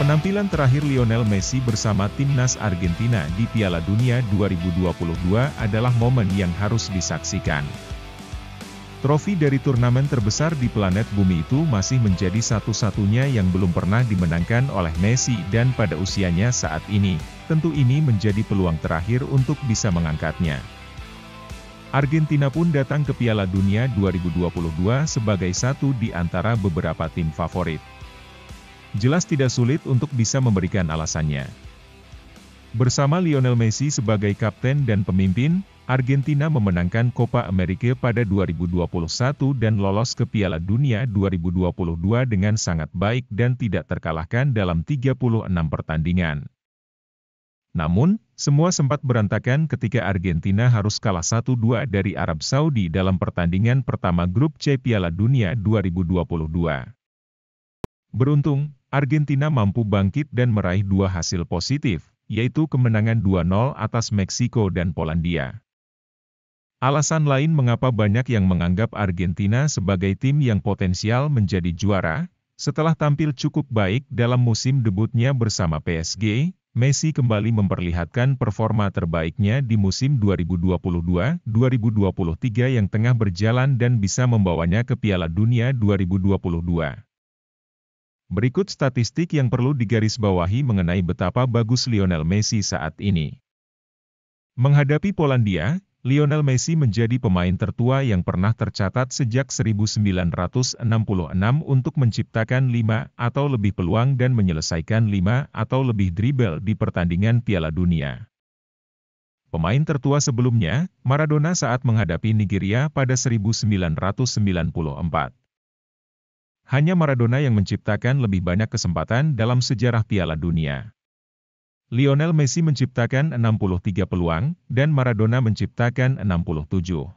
Penampilan terakhir Lionel Messi bersama timnas Argentina di Piala Dunia 2022 adalah momen yang harus disaksikan. Trofi dari turnamen terbesar di planet bumi itu masih menjadi satu-satunya yang belum pernah dimenangkan oleh Messi dan pada usianya saat ini, tentu ini menjadi peluang terakhir untuk bisa mengangkatnya. Argentina pun datang ke Piala Dunia 2022 sebagai satu di antara beberapa tim favorit jelas tidak sulit untuk bisa memberikan alasannya. Bersama Lionel Messi sebagai kapten dan pemimpin, Argentina memenangkan Copa America pada 2021 dan lolos ke Piala Dunia 2022 dengan sangat baik dan tidak terkalahkan dalam 36 pertandingan. Namun, semua sempat berantakan ketika Argentina harus kalah 1-2 dari Arab Saudi dalam pertandingan pertama grup C Piala Dunia 2022. Beruntung, Argentina mampu bangkit dan meraih dua hasil positif, yaitu kemenangan 2-0 atas Meksiko dan Polandia. Alasan lain mengapa banyak yang menganggap Argentina sebagai tim yang potensial menjadi juara, setelah tampil cukup baik dalam musim debutnya bersama PSG, Messi kembali memperlihatkan performa terbaiknya di musim 2022-2023 yang tengah berjalan dan bisa membawanya ke Piala Dunia 2022. Berikut statistik yang perlu digarisbawahi mengenai betapa bagus Lionel Messi saat ini. Menghadapi Polandia, Lionel Messi menjadi pemain tertua yang pernah tercatat sejak 1966 untuk menciptakan 5 atau lebih peluang dan menyelesaikan 5 atau lebih dribel di pertandingan Piala Dunia. Pemain tertua sebelumnya, Maradona saat menghadapi Nigeria pada 1994. Hanya Maradona yang menciptakan lebih banyak kesempatan dalam sejarah Piala Dunia. Lionel Messi menciptakan 63 peluang, dan Maradona menciptakan 67.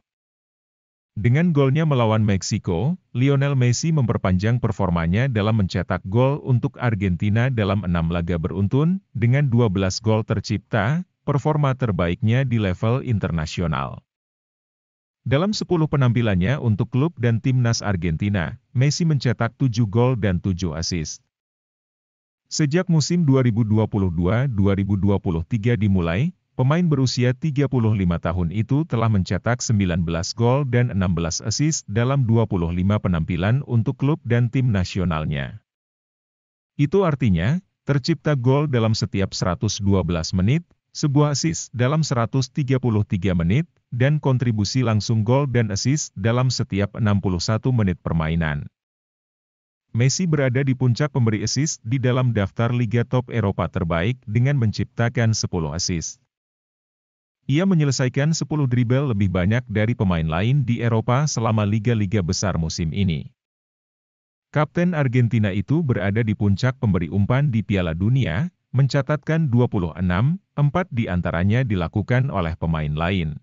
Dengan golnya melawan Meksiko, Lionel Messi memperpanjang performanya dalam mencetak gol untuk Argentina dalam enam laga beruntun, dengan 12 gol tercipta, performa terbaiknya di level internasional. Dalam 10 penampilannya untuk klub dan timnas Argentina, Messi mencetak 7 gol dan 7 assist. Sejak musim 2022-2023 dimulai, pemain berusia 35 tahun itu telah mencetak 19 gol dan 16 assist dalam 25 penampilan untuk klub dan tim nasionalnya. Itu artinya, tercipta gol dalam setiap 112 menit, sebuah assist dalam 133 menit, dan kontribusi langsung gol dan assist dalam setiap 61 menit permainan. Messi berada di puncak pemberi assist di dalam daftar Liga Top Eropa terbaik dengan menciptakan 10 assist. Ia menyelesaikan 10 dribel lebih banyak dari pemain lain di Eropa selama liga-liga besar musim ini. Kapten Argentina itu berada di puncak pemberi umpan di Piala Dunia, mencatatkan 26, 4 di antaranya dilakukan oleh pemain lain.